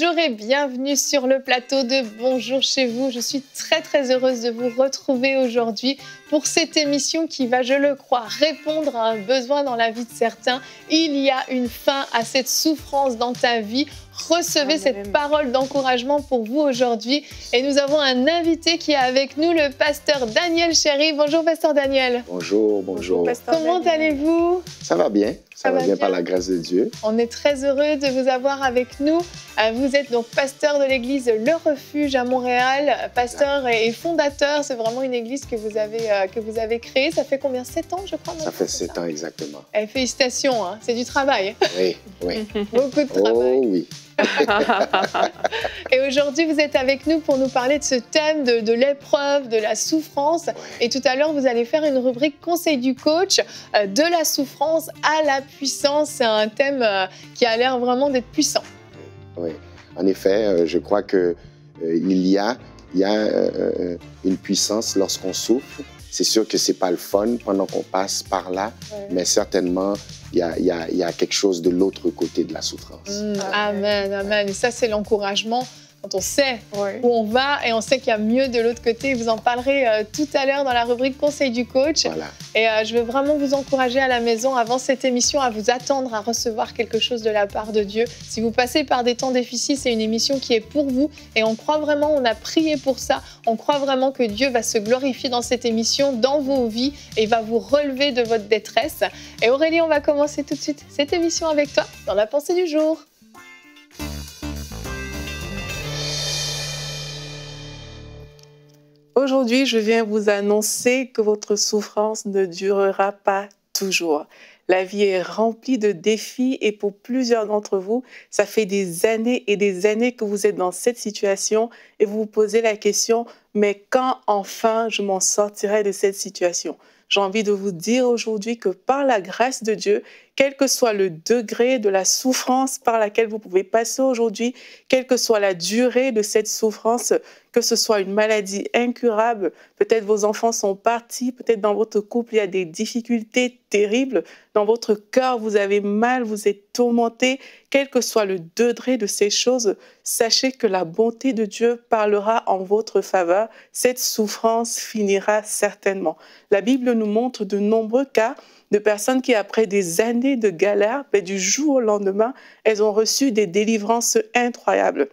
Bonjour et bienvenue sur le plateau de Bonjour chez vous. Je suis très très heureuse de vous retrouver aujourd'hui pour cette émission qui va, je le crois, répondre à un besoin dans la vie de certains. Il y a une fin à cette souffrance dans ta vie recevez cette parole d'encouragement pour vous aujourd'hui. Et nous avons un invité qui est avec nous, le pasteur Daniel Chéry. Bonjour, pasteur Daniel. Bonjour, bonjour. Comment allez-vous Ça va bien. Ça, va, bien, par la grâce de Dieu. On est très heureux de vous avoir avec nous. Euh, vous êtes donc pasteur de l'église Le Refuge à Montréal, pasteur et fondateur. C'est vraiment une église que vous avez, euh, que vous avez créée. Ça fait combien Sept ans, je crois. Ça fait sept ans, exactement. Et eh, félicitations, hein. c'est du travail. Oui, oui. Beaucoup de oh travail. Oh oui. et aujourd'hui, vous êtes avec nous pour nous parler de ce thème de, l'épreuve, de la souffrance. Et tout à l'heure, vous allez faire une rubrique conseil du coach euh, de la souffrance à la puissance. C'est un thème euh, qui a l'air vraiment d'être puissant. Oui, en effet, euh, je crois qu'il y a une puissance lorsqu'on souffre c'est sûr que c'est pas le fun pendant qu'on passe par là, mais certainement, il y a, quelque chose de l'autre côté de la souffrance. Mm. amen, amen. ça, c'est l'encouragement quand on sait où on va et on sait qu'il y a mieux de l'autre côté. Vous en parlerez euh, tout à l'heure dans la rubrique Conseil du coach. Et euh, je veux vraiment vous encourager à la maison, avant cette émission, à vous attendre à recevoir quelque chose de la part de Dieu. Si vous passez par des temps difficiles, c'est une émission qui est pour vous et on croit vraiment, on a prié pour ça, on croit vraiment que Dieu va se glorifier dans cette émission, dans vos vies et va vous relever de votre détresse. Et Aurélie, on va commencer tout de suite cette émission avec toi dans la pensée du jour. Aujourd'hui, je viens vous annoncer que votre souffrance ne durera pas toujours. La vie est remplie de défis et pour plusieurs d'entre vous, ça fait des années et des années que vous êtes dans cette situation et vous vous posez la question, mais quand enfin je m'en sortirai de cette situation j'ai envie de vous dire aujourd'hui que par la grâce de Dieu, quel que soit le degré de la souffrance par laquelle vous pouvez passer aujourd'hui, quelle que soit la durée de cette souffrance, que ce soit une maladie incurable, peut-être vos enfants sont partis, peut-être dans votre couple il y a des difficultés terribles, dans votre cœur vous avez mal, vous êtes tourmenté, quel que soit le degré de ces choses, sachez que la bonté de Dieu parlera en votre faveur. Cette souffrance finira certainement. La Bible nous montre de nombreux cas de personnes qui, après des années de galère, ben, du jour au lendemain, elles ont reçu des délivrances incroyables.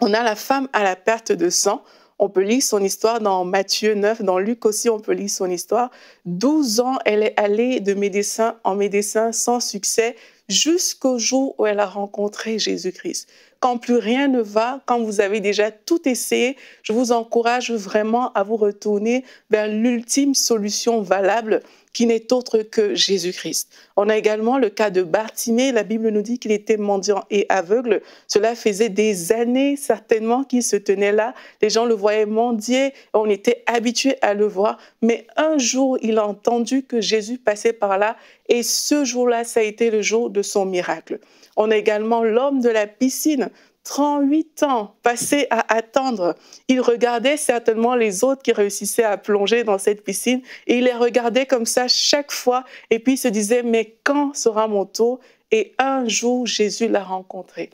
On a la femme à la perte de sang. On peut lire son histoire dans Matthieu 9, dans Luc aussi, on peut lire son histoire. 12 ans, elle est allée de médecin en médecin sans succès jusqu'au jour où elle a rencontré Jésus-Christ quand plus rien ne va, quand vous avez déjà tout essayé, je vous encourage vraiment à vous retourner vers l'ultime solution valable qui n'est autre que Jésus-Christ. On a également le cas de Bartimée. La Bible nous dit qu'il était mendiant et aveugle. Cela faisait des années certainement qu'il se tenait là. Les gens le voyaient mendier. On était habitués à le voir. Mais un jour, il a entendu que Jésus passait par là. Et ce jour-là, ça a été le jour de son miracle. On a également l'homme de la piscine, 38 ans passé à attendre. Il regardait certainement les autres qui réussissaient à plonger dans cette piscine et il les regardait comme ça chaque fois et puis il se disait mais quand sera mon tour Et un jour Jésus l'a rencontré.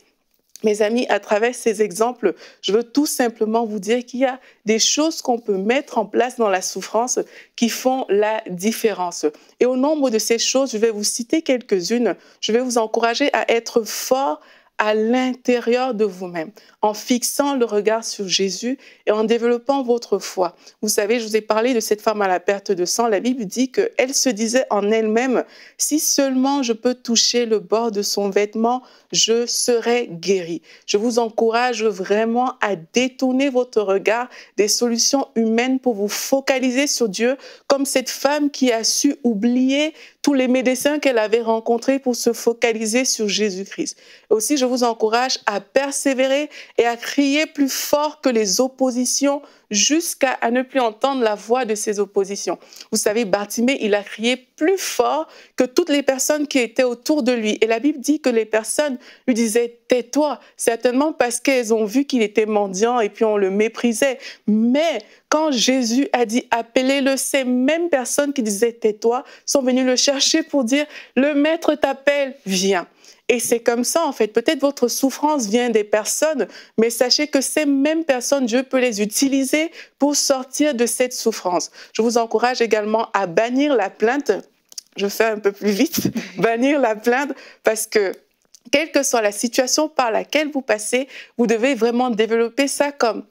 Mes amis, à travers ces exemples, je veux tout simplement vous dire qu'il y a des choses qu'on peut mettre en place dans la souffrance qui font la différence. Et au nombre de ces choses, je vais vous citer quelques-unes. Je vais vous encourager à être fort à l'intérieur de vous-même, en fixant le regard sur Jésus et en développant votre foi. Vous savez, je vous ai parlé de cette femme à la perte de sang. La Bible dit qu'elle se disait en elle-même, si seulement je peux toucher le bord de son vêtement, je serai guérie. Je vous encourage vraiment à détourner votre regard des solutions humaines pour vous focaliser sur Dieu, comme cette femme qui a su oublier tous les médecins qu'elle avait rencontrés pour se focaliser sur Jésus-Christ. Aussi, je vous encourage à persévérer et à crier plus fort que les oppositions jusqu'à ne plus entendre la voix de ses oppositions. Vous savez, Bartimée, il a crié plus fort que toutes les personnes qui étaient autour de lui. Et la Bible dit que les personnes lui disaient tais-toi, certainement parce qu'elles ont vu qu'il était mendiant et puis on le méprisait. Mais quand Jésus a dit appelez-le, ces mêmes personnes qui disaient tais-toi sont venues le chercher pour dire le maître t'appelle, viens. Et c'est comme ça, en fait. Peut-être votre souffrance vient des personnes, mais sachez que ces mêmes personnes, Dieu peut les utiliser pour sortir de cette souffrance. Je vous encourage également à bannir la plainte. Je fais un peu plus vite. bannir la plainte parce que quelle que soit la situation par laquelle vous passez, vous devez vraiment développer ça comme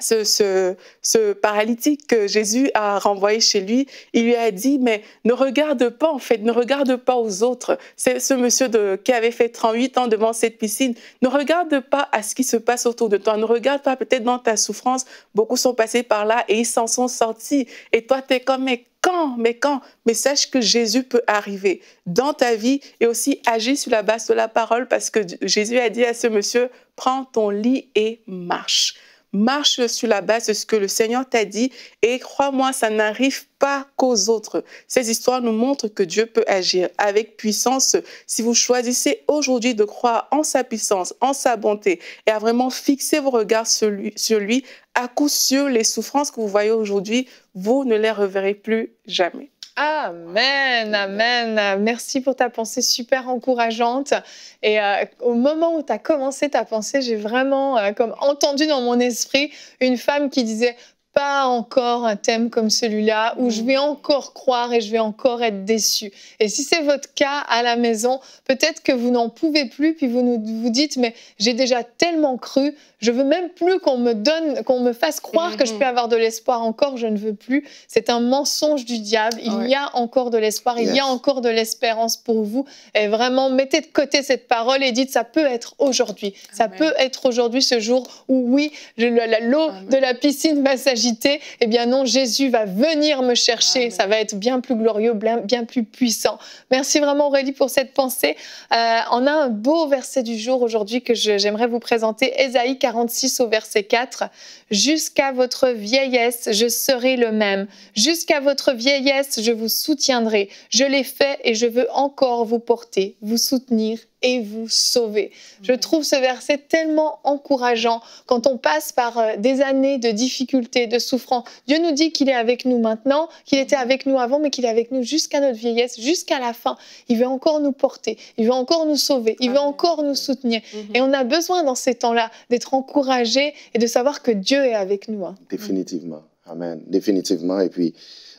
ce, paralytique que Jésus a renvoyé chez lui, il lui a dit, mais ne regarde pas en fait, ne regarde pas aux autres. C'est ce monsieur qui avait fait 38 ans devant cette piscine. Ne regarde pas à ce qui se passe autour de toi. Ne regarde pas peut-être dans ta souffrance. Beaucoup sont passés par là et ils s'en sont sortis. Et toi, tu es comme, mais quand, mais quand, mais sache que Jésus peut arriver dans ta vie et aussi agir sur la base de la parole parce que Jésus a dit à ce monsieur, prends ton lit et marche. Marche sur la base de ce que le Seigneur t'a dit et crois-moi, ça n'arrive pas qu'aux autres. Ces histoires nous montrent que Dieu peut agir avec puissance si vous choisissez aujourd'hui de croire en sa puissance, en sa bonté et à vraiment fixer vos regards sur lui. à coup sûr, les souffrances que vous voyez aujourd'hui, vous ne les reverrez plus jamais. Amen, amen. Merci pour ta pensée super encourageante. Et euh, au moment où tu as commencé ta pensée, j'ai vraiment euh, comme entendu dans mon esprit une femme qui disait pas encore un thème comme celui-là où je mm. vais encore croire et je vais encore être déçue Et si c'est votre cas à la maison, peut-être que vous n'en pouvez plus, puis vous vous dites, mais j'ai déjà tellement cru, je veux même plus qu'on me donne, qu'on me fasse croire que je mhm. peux avoir de l'espoir encore. Je ne veux plus. C'est un mensonge du diable. Il y a encore de l'espoir. Il y a encore de l'espérance pour vous. Et vraiment, mettez de côté cette parole et dites ça peut être aujourd'hui. Ça peut être aujourd'hui ce jour où oui, l'eau de la piscine va s'agiter. Eh bien non, Jésus va venir me chercher. Ça va être bien plus glorieux, bien plus puissant. Merci vraiment Aurélie pour cette pensée. Euh, on a un beau verset du jour aujourd'hui que j'aimerais vous présenter. Ésaïe 46 au verset 4, Jusqu'à votre vieillesse, je serai le même. Jusqu'à votre vieillesse, je vous soutiendrai. Je l'ai fait et je veux encore vous porter, vous soutenir et vous sauver. Je trouve ce verset tellement encourageant quand on passe par euh, des années de difficultés, de souffrance. Dieu nous dit qu'il est avec nous maintenant, qu'il était avec nous avant, mais qu'il est avec nous jusqu'à notre vieillesse, jusqu'à la fin. Il veut encore nous porter, il veut encore nous sauver, il veut encore nous soutenir. Mhm. Et on a besoin dans ces temps-là d'être encouragé et de savoir que Dieu est avec nous. Hein. Définitivement. Amen. Définitivement. Et puis,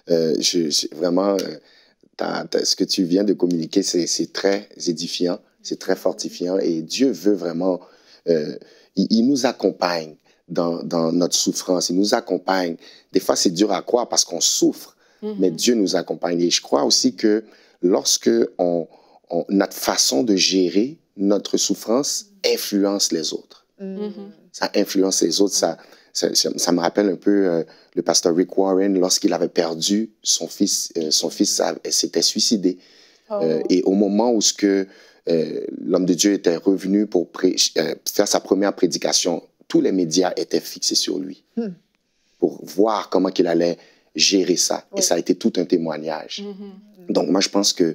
euh, je, vraiment, euh, ce que tu viens de communiquer, c'est très édifiant. C'est très fortifiant et Dieu veut vraiment, euh, il, nous accompagne dans, dans, notre souffrance, il nous accompagne. Des fois, c'est dur à croire parce qu'on souffre, mhm. mais Dieu nous accompagne. Et je crois aussi que lorsque on, notre façon de gérer notre souffrance influence les autres. Mhm. Ça influence les autres. Ça, ça, me rappelle un peu euh, le pasteur Rick Warren lorsqu'il avait perdu son fils. Euh, son fils s'était suicidé. Oh. et au moment où ce que euh, l'homme de Dieu était revenu pour euh, faire sa première prédication. Tous les médias étaient fixés sur lui hmm. pour voir comment il allait gérer ça. Et ça a été tout un témoignage. Mm-hmm. Donc moi, je pense qu'on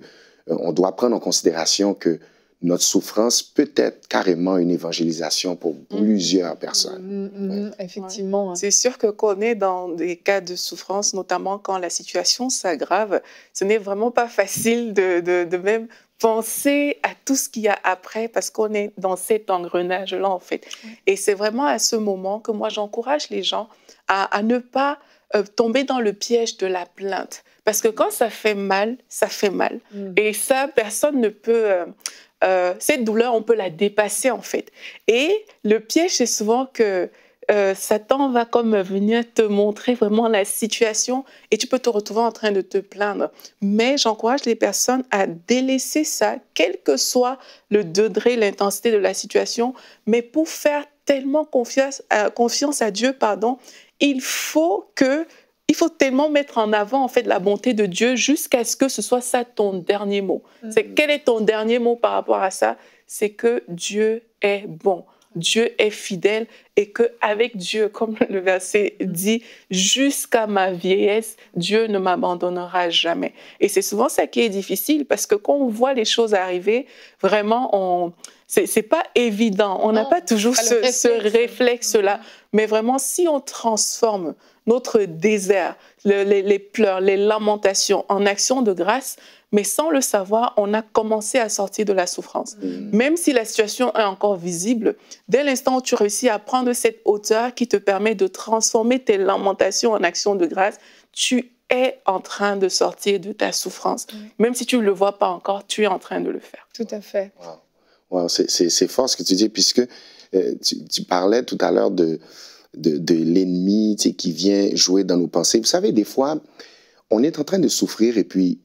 euh, doit prendre en considération que notre souffrance peut être carrément une évangélisation pour mm-hmm. plusieurs personnes. Mm-hmm. Effectivement. Hein. C'est sûr que quand est dans des cas de souffrance, notamment quand la situation s'aggrave, ce n'est vraiment pas facile de même penser à tout ce qu'il y a après parce qu'on est dans cet engrenage-là, en fait. Et c'est vraiment à ce moment que moi, j'encourage les gens à, ne pas euh, tomber dans le piège de la plainte. Parce que quand ça fait mal, ça fait mal. Mm. Et ça, personne ne peut... Euh, euh, cette douleur, on peut la dépasser, en fait. Et le piège, c'est souvent que euh, Satan va comme venir te montrer vraiment la situation et tu peux te retrouver en train de te plaindre. Mais j'encourage les personnes à délaisser ça, quel que soit le degré, l'intensité de la situation, mais pour faire tellement confiance, à, Dieu, pardon, il faut il faut tellement mettre en avant en fait la bonté de Dieu jusqu'à ce que ce soit ça ton dernier mot. C'est mm. quel est ton dernier mot par rapport à ça C'est que Dieu est bon. Dieu est fidèle et que avec Dieu, comme le verset dit, jusqu'à ma vieillesse, Dieu ne m'abandonnera jamais. Et c'est souvent ça qui est difficile parce que quand on voit les choses arriver, vraiment, on c'est pas évident. On n'a pas toujours ce, réflexe. là Mais vraiment, si on transforme notre désert, les, les pleurs, les lamentations en actions de grâce, mais sans le savoir, on a commencé à sortir de la souffrance. Mm. Même si la situation est encore visible, dès l'instant où tu réussis à prendre cette hauteur qui te permet de transformer tes lamentations en actions de grâce, tu es en train de sortir de ta souffrance. Mm. Même si tu ne le vois pas encore, tu es en train de le faire. Tout à fait. C'est fort ce que tu dis, puisque euh, tu, parlais tout à l'heure de, de, l'ennemi qui vient jouer dans nos pensées. Vous savez, des fois, on est en train de souffrir et puis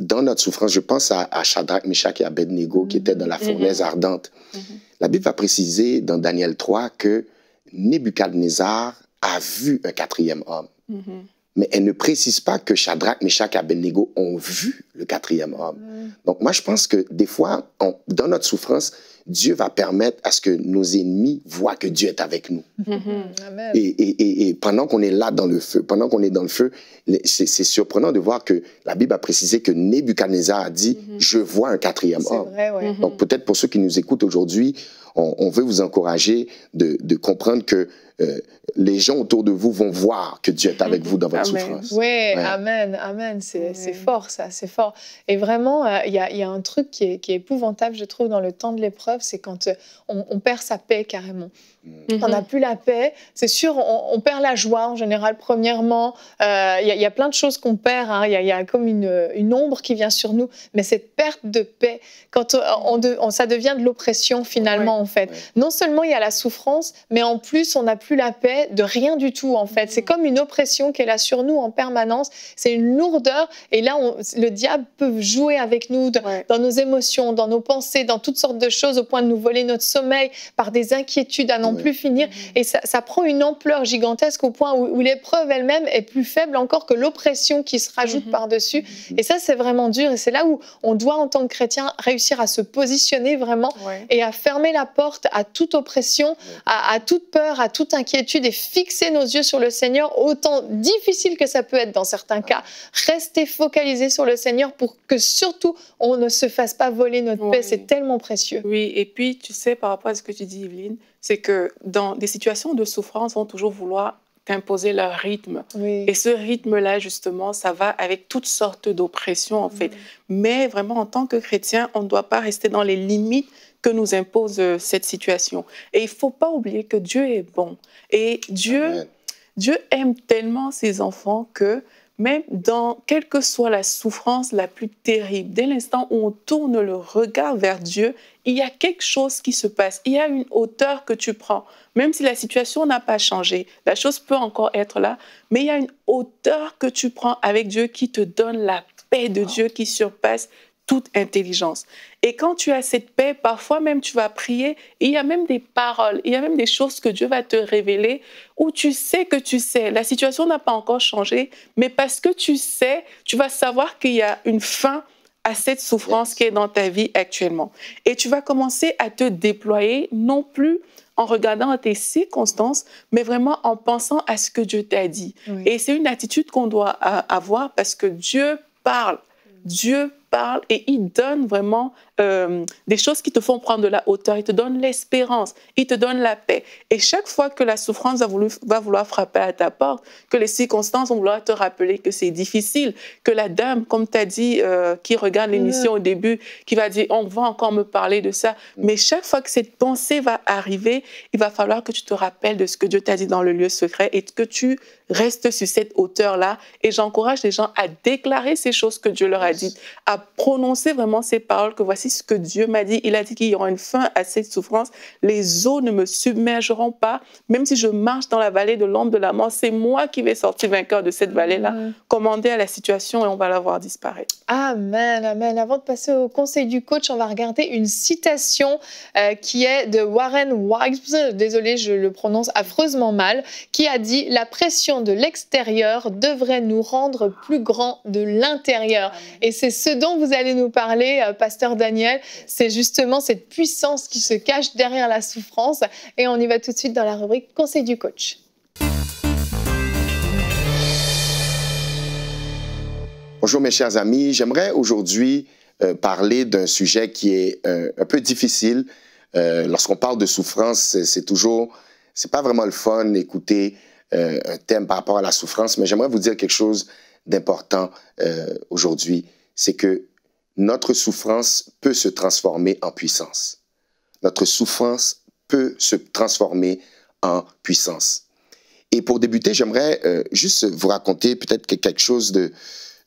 dans notre souffrance, je pense à, Shadrach, Meshach et Abednego qui étaient dans la mm-hmm. fournaise ardente. Mm-hmm. La Bible a précisé dans Daniel 3 que Nebuchadnezzar a vu un quatrième homme. Mm-hmm mais elle ne précise pas que Shadrach, Meshach et Abednego ont vu le quatrième homme. Mm. Donc moi, je pense que des fois, dans notre souffrance, Dieu va permettre à ce que nos ennemis voient que Dieu est avec nous. Mm-hmm. Et, pendant qu'on est là dans le feu, pendant qu'on est dans le feu, c'est surprenant de voir que la Bible a précisé que Nebuchadnezzar a dit mm-hmm. Je vois un quatrième homme vrai, mm-hmm. Donc peut-être pour ceux qui nous écoutent aujourd'hui, on, veut vous encourager de comprendre que euh, les gens autour de vous vont voir que Dieu est avec vous dans votre souffrance. Oui, amen, amen. C'est fort, ça, c'est fort. Et vraiment, euh, il y, a un truc qui est, épouvantable, je trouve, dans le temps de l'épreuve, c'est quand euh, on, perd sa paix carrément. Mm-hmm. On n'a plus la paix. C'est sûr, on, perd la joie en général, premièrement. Il y, a plein de choses qu'on perd. Hein. Il y, a comme une, ombre qui vient sur nous. Mais cette perte de paix, quand ça devient de l'oppression finalement, en fait. Non seulement il y a la souffrance, mais en plus, on n'a plus plus la paix de rien du tout, en fait. C'est comme une oppression qu'elle a sur nous en permanence. C'est une lourdeur. Et là, on, le diable peut jouer avec nous dans nos émotions, dans nos pensées, dans toutes sortes de choses, au point de nous voler notre sommeil par des inquiétudes à n'en plus finir. Et ça, prend une ampleur gigantesque au point où, l'épreuve elle-même est plus faible encore que l'oppression qui se rajoute mhm. par-dessus. Mhm. Et ça, c'est vraiment dur. Et c'est là où on doit, en tant que chrétien, réussir à se positionner vraiment et à fermer la porte à toute oppression, à, à toute peur, à toute inquiétude et fixer nos yeux sur le Seigneur, autant difficile que ça peut être dans certains cas. Rester focalisé sur le Seigneur pour que surtout on ne se fasse pas voler notre paix, c'est tellement précieux. Oui, et puis tu sais, par rapport à ce que tu dis, Evelyne, c'est que dans des situations de souffrance, on va toujours vouloir imposer leur rythme. Et ce rythme-là, justement, ça va avec toutes sortes d'oppressions, en fait. Mm. Mais vraiment, en tant que chrétien, on ne doit pas rester dans les limites que nous impose euh, cette situation. Et il ne faut pas oublier que Dieu est bon. Et Dieu, Dieu aime tellement ses enfants que même dans quelle que soit la souffrance la plus terrible, dès l'instant où on tourne le regard vers Dieu, il y a quelque chose qui se passe, il y a une hauteur que tu prends, même si la situation n'a pas changé, la chose peut encore être là, mais il y a une hauteur que tu prends avec Dieu qui te donne la paix de Dieu qui surpasse toute intelligence. Et quand tu as cette paix, parfois même tu vas prier, il y a même des paroles, il y a même des choses que Dieu va te révéler, où tu sais que tu sais, la situation n'a pas encore changé, mais parce que tu sais, tu vas savoir qu'il y a une fin à cette souffrance qui est dans ta vie actuellement. Et tu vas commencer à te déployer, non plus en regardant tes circonstances, mais vraiment en pensant à ce que Dieu t'a dit. Et c'est une attitude qu'on doit avoir parce que Dieu parle. Dieu et il donne vraiment euh, des choses qui te font prendre de la hauteur, il te donne l'espérance, il te donne la paix. Et chaque fois que la souffrance va, vouloir frapper à ta porte, que les circonstances vont vouloir te rappeler que c'est difficile, que la dame, comme tu as dit, euh, qui regarde mm. l'émission au début, qui va dire, on va encore me parler de ça, mais chaque fois que cette pensée va arriver, il va falloir que tu te rappelles de ce que Dieu t'a dit dans le lieu secret et que tu restes sur cette hauteur-là. Et j'encourage les gens à déclarer ces choses que Dieu leur a dites, à prononcer vraiment ces paroles que voici ce que Dieu m'a dit. Il a dit qu'il y aura une fin à cette souffrance. Les eaux ne me submergeront pas. Même si je marche dans la vallée de l'ombre de la mort, c'est moi qui vais sortir vainqueur de cette vallée-là. commander Commandez à la situation et on va la voir disparaître. Amen, amen. Avant de passer au conseil du coach, on va regarder une citation euh, qui est de Warren Wags, désolé, je le prononce affreusement mal, qui a dit La pression de l'extérieur devrait nous rendre plus grands de l'intérieur. Et c'est ce dont vous allez nous parler, euh, pasteur Daniel c'est justement cette puissance qui se cache derrière la souffrance. Et on y va tout de suite dans la rubrique Conseil du coach. Bonjour mes chers amis, j'aimerais aujourd'hui euh, parler d'un sujet qui est euh, un peu difficile. Euh, lorsqu'on parle de souffrance, c'est toujours, c'est pas vraiment le fun d'écouter un thème par rapport à la souffrance, mais j'aimerais vous dire quelque chose d'important aujourd'hui, c'est que notre souffrance peut se transformer en puissance. Notre souffrance peut se transformer en puissance. Et pour débuter, j'aimerais euh, juste vous raconter peut-être quelque chose de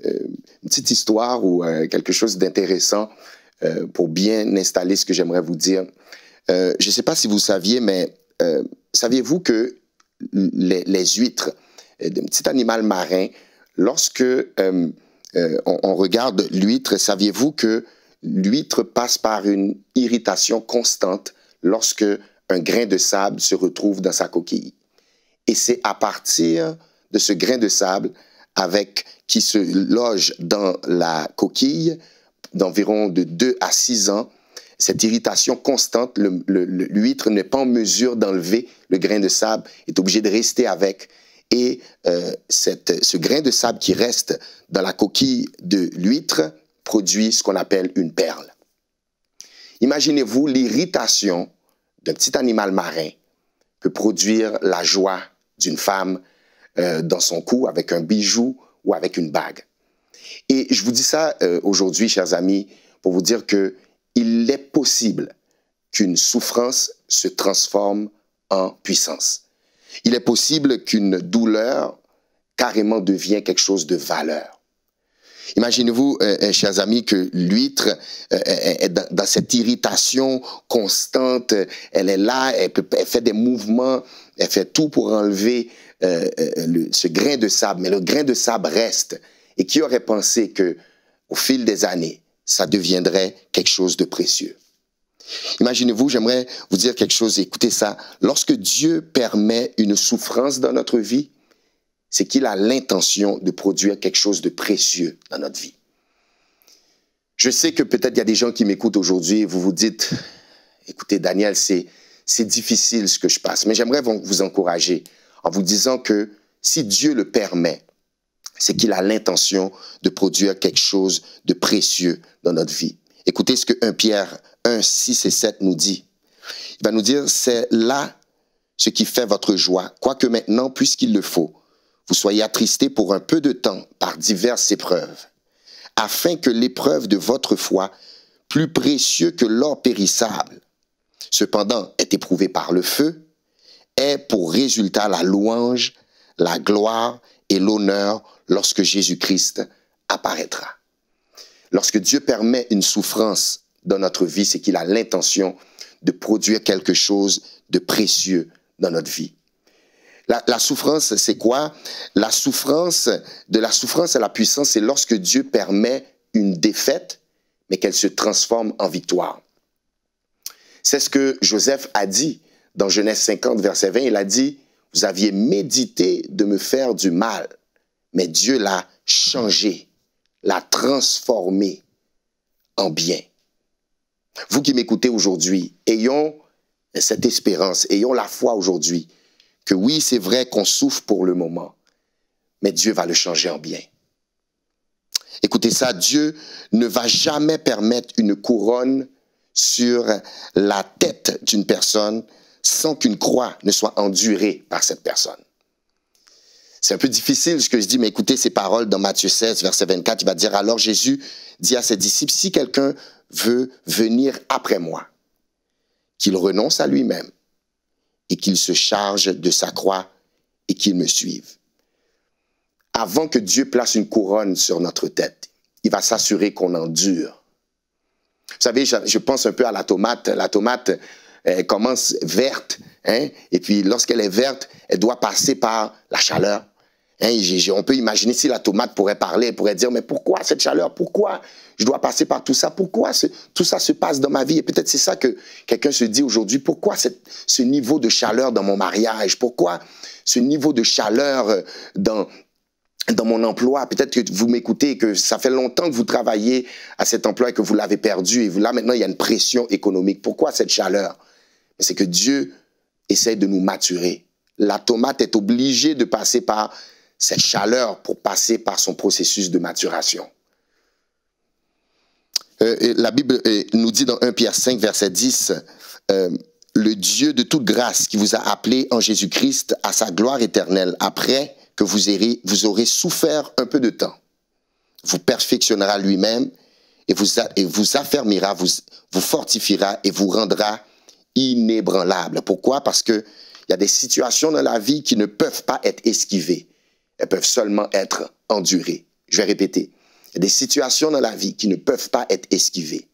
euh, une petite histoire ou euh, quelque chose d'intéressant pour bien installer ce que j'aimerais vous dire. je ne sais pas si vous saviez, mais saviez-vous que les, huîtres, un petit animal marin, lorsque euh, on, regarde l'huître, saviez-vous que l'huître passe par une irritation constante lorsque un grain de sable se retrouve dans sa coquille. Et c'est à partir de ce grain de sable avec qui se loge dans la coquille d'environ de 2 à 6 ans, cette irritation constante, l'huître n'est pas en mesure d'enlever le grain de sable, est obligé de rester avec. Et euh, ce grain de sable qui reste dans la coquille de l'huître produit ce qu'on appelle une perle. Imaginez-vous l'irritation d'un petit animal marin peut produire la joie d'une femme euh, dans son cou avec un bijou ou avec une bague. Et je vous dis ça euh, aujourd'hui, chers amis, pour vous dire qu'il est possible qu'une souffrance se transforme en puissance. Il est possible qu'une douleur carrément devienne quelque chose de valeur. Imaginez-vous, euh, euh, chers amis, que l'huître euh, est dans, cette irritation constante, elle est là, elle, fait des mouvements, elle fait tout pour enlever ce grain de sable, mais le grain de sable reste. Et qui aurait pensé que, au fil des années, ça deviendrait quelque chose de précieux? Imaginez-vous, j'aimerais vous dire quelque chose, écoutez ça. Lorsque Dieu permet une souffrance dans notre vie, c'est qu'il a l'intention de produire quelque chose de précieux dans notre vie. Je sais que peut-être il y a des gens qui m'écoutent aujourd'hui et vous vous dites, écoutez Daniel, c'est, difficile ce que je passe, mais j'aimerais vous encourager en vous disant que si Dieu le permet, c'est qu'il a l'intention de produire quelque chose de précieux dans notre vie. Écoutez ce que 1 Pierre 1, 6 et 7 nous dit. Il va nous dire, c'est là ce qui fait votre joie, quoique maintenant, puisqu'il le faut, vous soyez attristés pour un peu de temps par diverses épreuves, afin que l'épreuve de votre foi, plus précieux que l'or périssable, cependant est éprouvée par le feu, ait pour résultat la louange, la gloire et l'honneur lorsque Jésus-Christ apparaîtra. Lorsque Dieu permet une souffrance dans notre vie, c'est qu'il a l'intention de produire quelque chose de précieux dans notre vie. La, souffrance, c'est quoi La souffrance, de la souffrance à la puissance, c'est lorsque Dieu permet une défaite, mais qu'elle se transforme en victoire. C'est ce que Joseph a dit dans Genèse 50, verset 20. Il a dit, vous aviez médité de me faire du mal, mais Dieu l'a changé, l'a transformé en bien. Vous qui m'écoutez aujourd'hui, ayons cette espérance, ayons la foi aujourd'hui que oui, c'est vrai qu'on souffre pour le moment, mais Dieu va le changer en bien. Écoutez ça, Dieu ne va jamais permettre une couronne sur la tête d'une personne sans qu'une croix ne soit endurée par cette personne. C'est un peu difficile ce que je dis, mais écoutez ces paroles dans Matthieu 16, verset 24. Il va dire Alors Jésus dit à ses disciples Si quelqu'un veut venir après moi, qu'il renonce à lui-même et qu'il se charge de sa croix et qu'il me suive. Avant que Dieu place une couronne sur notre tête, il va s'assurer qu'on endure. Vous savez, je pense un peu à la tomate. La tomate, elle commence verte, hein, et puis lorsqu'elle est verte, elle doit passer par la chaleur, Hein, on peut imaginer si la tomate pourrait parler, elle pourrait dire, mais pourquoi cette chaleur Pourquoi je dois passer par tout ça Pourquoi tout ça se passe dans ma vie Et peut-être c'est ça que quelqu'un se dit aujourd'hui, pourquoi ce niveau de chaleur dans mon mariage Pourquoi ce niveau de chaleur euh, dans, dans mon emploi, peut-être que vous m'écoutez, que ça fait longtemps que vous travaillez à cet emploi et que vous l'avez perdu, et là maintenant il y a une pression économique. Pourquoi cette chaleur C'est que Dieu essaie de nous maturer. La tomate est obligée de passer par cette chaleur pour passer par son processus de maturation. Euh, la Bible euh, nous dit dans 1 Pierre 5, verset 10, euh, le Dieu de toute grâce qui vous a appelé en Jésus-Christ à sa gloire éternelle, après que vous, aurez, vous aurez souffert un peu de temps, vous perfectionnera lui-même et vous, et vous affermira, vous, vous fortifiera et vous rendra inébranlable. Pourquoi? Parce qu'il y a des situations dans la vie qui ne peuvent pas être esquivées. Elles peuvent seulement être endurées. Je vais répéter. Il y a des situations dans la vie qui ne peuvent pas être esquivées.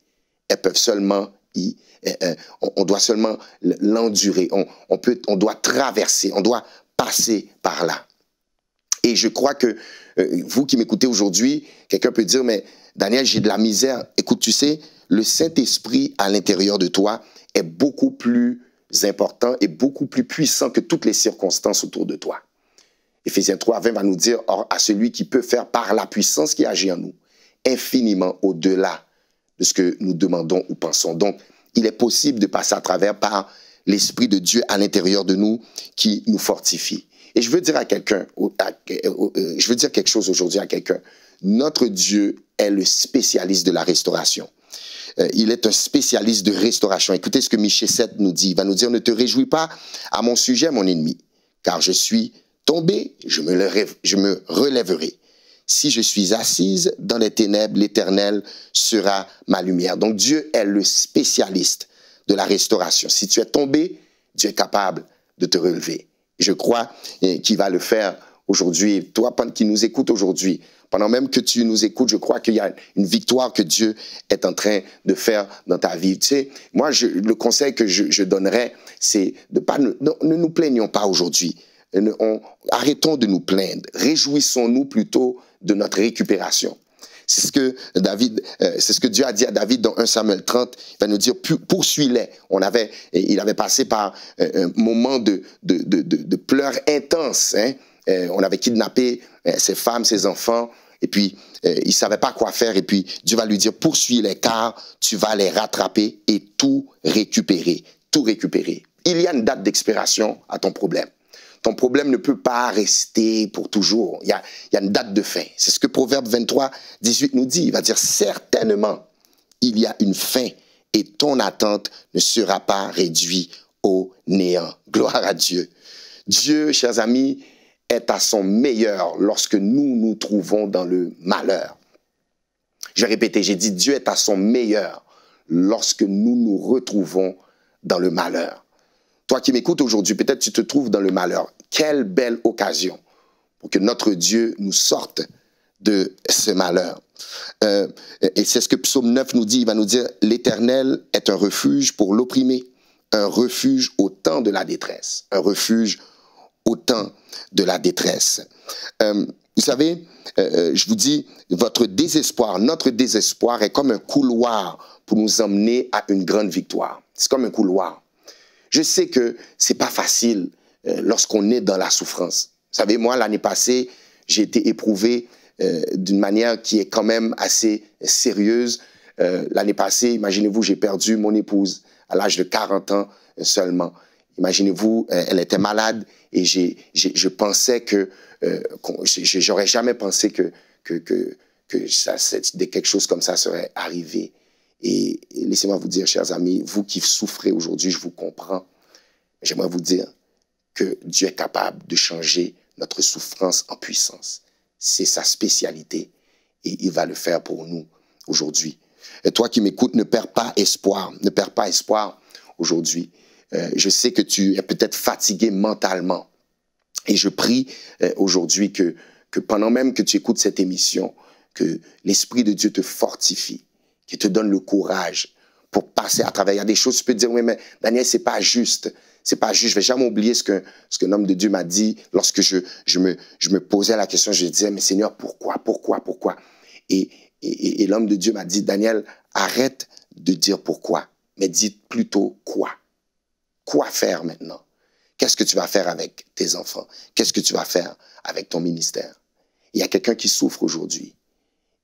Elles peuvent seulement y... Euh, euh, on doit seulement l'endurer. On, peut, on doit traverser. On doit passer par là. Et je crois que euh, vous qui m'écoutez aujourd'hui, quelqu'un peut dire, mais Daniel, j'ai de la misère. Écoute, tu sais, le Saint-Esprit à l'intérieur de toi est beaucoup plus important et beaucoup plus puissant que toutes les circonstances autour de toi. Éphésiens 3, 20 va nous dire, or à celui qui peut faire par la puissance qui agit en nous, infiniment au-delà de ce que nous demandons ou pensons. Donc, il est possible de passer à travers par l'Esprit de Dieu à l'intérieur de nous qui nous fortifie. Et je veux dire à quelqu'un, euh, je veux dire quelque chose aujourd'hui à quelqu'un. Notre Dieu est le spécialiste de la restauration. Euh, il est un spécialiste de restauration. Écoutez ce que Michel 7 nous dit. Il va nous dire, ne te réjouis pas à mon sujet, mon ennemi, car je suis Tombé, je me, relèverai. Si je suis assise dans les ténèbres, l'Éternel sera ma lumière. Donc Dieu est le spécialiste de la restauration. Si tu es tombé, Dieu est capable de te relever. Je crois eh, qu'il va le faire aujourd'hui. Toi qui nous écoute aujourd'hui, pendant même que tu nous écoutes, je crois qu'il y a une victoire que Dieu est en train de faire dans ta vie. Tu sais, moi, le conseil que je, donnerais, c'est de pas, ne, ne nous plaignons pas aujourd'hui arrêtons de nous plaindre, réjouissons-nous plutôt de notre récupération. C'est ce que David, euh, c'est ce que Dieu a dit à David dans 1 Samuel 30. Il va nous dire poursuis-les. On avait, il avait passé par euh, un moment de de, pleurs intenses. Hein. Euh, on avait kidnappé ses femmes, ses enfants. Et puis, il savait pas quoi faire. Et puis, Dieu va lui dire, poursuis-les, car tu vas les rattraper et tout récupérer. Tout récupérer. Il y a une date d'expiration à ton problème ton problème ne peut pas rester pour toujours. Il y a, une date de fin. C'est ce que Proverbe 23, 18 nous dit. Il va dire, certainement, il y a une fin et ton attente ne sera pas réduite au néant. Gloire à Dieu. Dieu, chers amis, est à son meilleur lorsque nous nous trouvons dans le malheur. Je répétais, j'ai dit Dieu est à son meilleur lorsque nous nous retrouvons dans le malheur. Toi qui m'écoutes aujourd'hui, peut-être tu te trouves dans le malheur. Quelle belle occasion pour que notre Dieu nous sorte de ce malheur. Euh, et c'est ce que Psaume 9 nous dit. Il va nous dire, l'Éternel est un refuge pour l'opprimé, un refuge au temps de la détresse, un refuge au temps de la détresse. Euh, vous savez, euh, euh je vous dis, votre désespoir, notre désespoir est comme un couloir pour nous emmener à une grande victoire. C'est comme un couloir. Je sais que c'est pas facile euh, lorsqu'on est dans la souffrance. Vous savez, moi, l'année passée, j'ai été éprouvé euh, d'une manière qui est quand même assez sérieuse. Euh, l'année passée, imaginez-vous, j'ai perdu mon épouse à l'âge de 40 ans seulement. Imaginez-vous, elle était malade et je pensais que, j'aurais jamais pensé que, que, que, que quelque chose comme ça serait arrivé. Et, laissez-moi vous dire, chers amis, vous qui souffrez aujourd'hui, je vous comprends. J'aimerais vous dire que Dieu est capable de changer notre souffrance en puissance. C'est sa spécialité et il va le faire pour nous aujourd'hui. Et toi qui m'écoutes, ne perds pas espoir, ne perds pas espoir aujourd'hui. Euh, je sais que tu es peut-être fatigué mentalement et je prie euh, aujourd'hui que pendant même que tu écoutes cette émission, que l'Esprit de Dieu te fortifie, qui te donne le courage pour passer à travers. Il y a des choses, tu peux te dire, oui, mais Daniel, c'est pas juste. C'est pas juste. Je vais jamais oublier ce qu'un ce que homme de Dieu m'a dit lorsque je, je, me, je me posais la question. Je disais, mais Seigneur, pourquoi, pourquoi, pourquoi? Et, et, et l'homme de Dieu m'a dit, Daniel, arrête de dire pourquoi, mais dis plutôt quoi. Quoi faire maintenant? Qu'est-ce que tu vas faire avec tes enfants? Qu'est-ce que tu vas faire avec ton ministère? Il y a quelqu'un qui souffre aujourd'hui.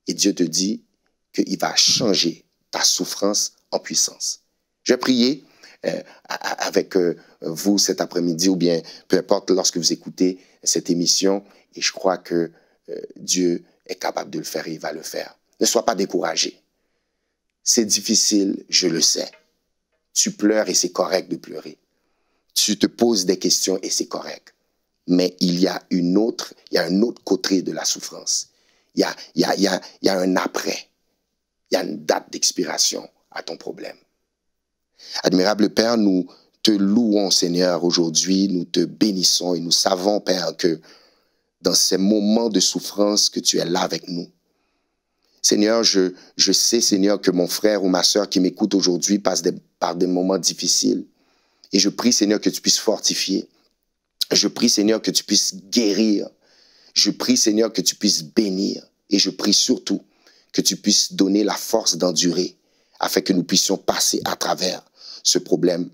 Et Dieu te dit, qu'il va changer ta souffrance en puissance. Je vais prier euh, avec euh, vous cet après-midi ou bien peu importe lorsque vous écoutez cette émission et je crois que euh, Dieu est capable de le faire et il va le faire. Ne sois pas découragé. C'est difficile, je le sais. Tu pleures et c'est correct de pleurer. Tu te poses des questions et c'est correct. Mais il y a une autre, il y a un autre côté de la souffrance. Il il y a, il y a, il y a un après il y a une date d'expiration à ton problème. Admirable Père, nous te louons, Seigneur, aujourd'hui, nous te bénissons et nous savons, Père, que dans ces moments de souffrance, que tu es là avec nous. Seigneur, je, je sais, Seigneur, que mon frère ou ma sœur qui m'écoute aujourd'hui passe par des moments difficiles. Et je prie, Seigneur, que tu puisses fortifier. Je prie, Seigneur, que tu puisses guérir. Je prie, Seigneur, que tu puisses bénir. Et je prie surtout que tu puisses donner la force d'endurer afin que nous puissions passer à travers ce problème.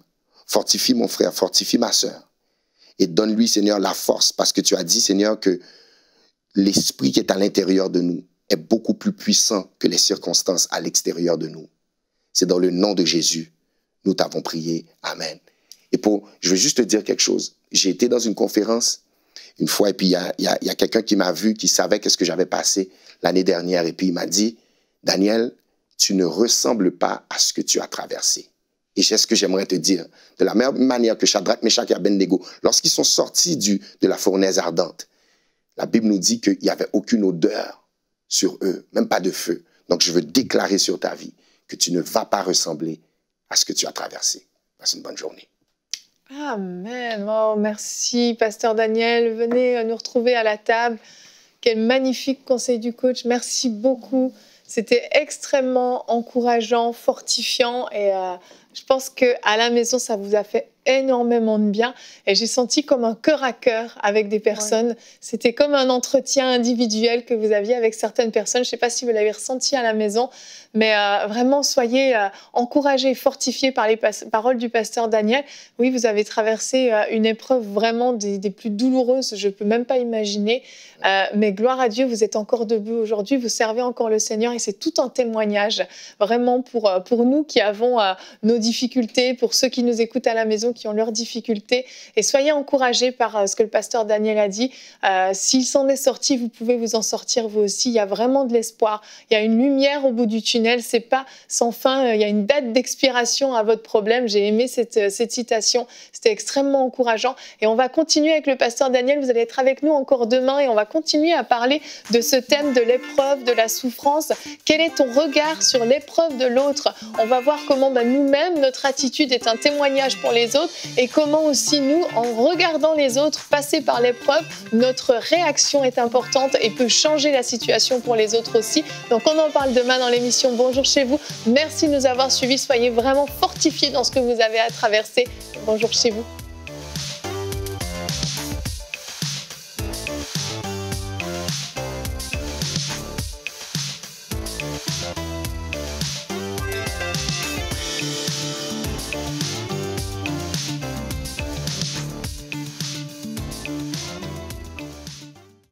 Fortifie mon frère, fortifie ma sœur et donne-lui, Seigneur, la force parce que tu as dit, Seigneur, que l'esprit qui est à l'intérieur de nous est beaucoup plus puissant que les circonstances à l'extérieur de nous. C'est dans le nom de Jésus, nous t'avons prié. Amen. Et pour, je veux juste te dire quelque chose. J'ai été dans une conférence une fois. Et puis, il y a, quelqu'un qui m'a vu, qui savait qu'est-ce que j'avais passé l'année dernière. Et puis, il m'a dit, Daniel, tu ne ressembles pas à ce que tu as traversé. Et c'est ce que j'aimerais te dire. De la même manière que Shadrach, Meshach et Abednego, lorsqu'ils sont sortis du, de la fournaise ardente, la Bible nous dit qu'il n'y avait aucune odeur sur eux, même pas de feu. Donc, je veux déclarer sur ta vie que tu ne vas pas ressembler à ce que tu as traversé. Passe une bonne journée. Amen. Oh, merci, Pasteur Daniel. Venez euh, nous retrouver à la table. Quel magnifique conseil du coach. Merci beaucoup. C'était extrêmement encourageant, fortifiant et euh, je pense que à la maison ça vous a fait énormément de bien et j'ai senti comme un cœur à cœur avec des personnes. C'était comme un entretien individuel que vous aviez avec certaines personnes. Je ne sais pas si vous l'avez ressenti à la maison, mais euh, vraiment soyez euh, encouragés, fortifiés par les paroles du pasteur Daniel. Oui, vous avez traversé euh, une épreuve vraiment des, des, plus douloureuses, je peux même pas imaginer. mais gloire à Dieu, vous êtes encore debout aujourd'hui, vous servez encore le Seigneur et c'est tout un témoignage vraiment pour, pour nous qui avons nos difficultés, pour ceux qui nous écoutent à la maison qui ont leurs difficultés. Et soyez encouragés par euh, ce que le pasteur Daniel a dit. Euh, s'il s'en est sorti, vous pouvez vous en sortir vous aussi. Il y a vraiment de l'espoir. Il y a une lumière au bout du tunnel. C'est pas sans fin. Euh, il y a une date d'expiration à votre problème. J'ai aimé cette, citation. C'était extrêmement encourageant. Et on va continuer avec le pasteur Daniel. Vous allez être avec nous encore demain et on va continuer à parler de ce thème de l'épreuve, de la souffrance. Quel est ton regard sur l'épreuve de l'autre On va voir comment bah, nous-mêmes, notre attitude est un témoignage pour les autres et comment aussi nous, en regardant les autres passer par l'épreuve, notre réaction est importante et peut changer la situation pour les autres aussi. Donc on en parle demain dans l'émission Bonjour chez vous. Merci de nous avoir suivis. Soyez vraiment fortifiés dans ce que vous avez à traverser. Bonjour chez vous.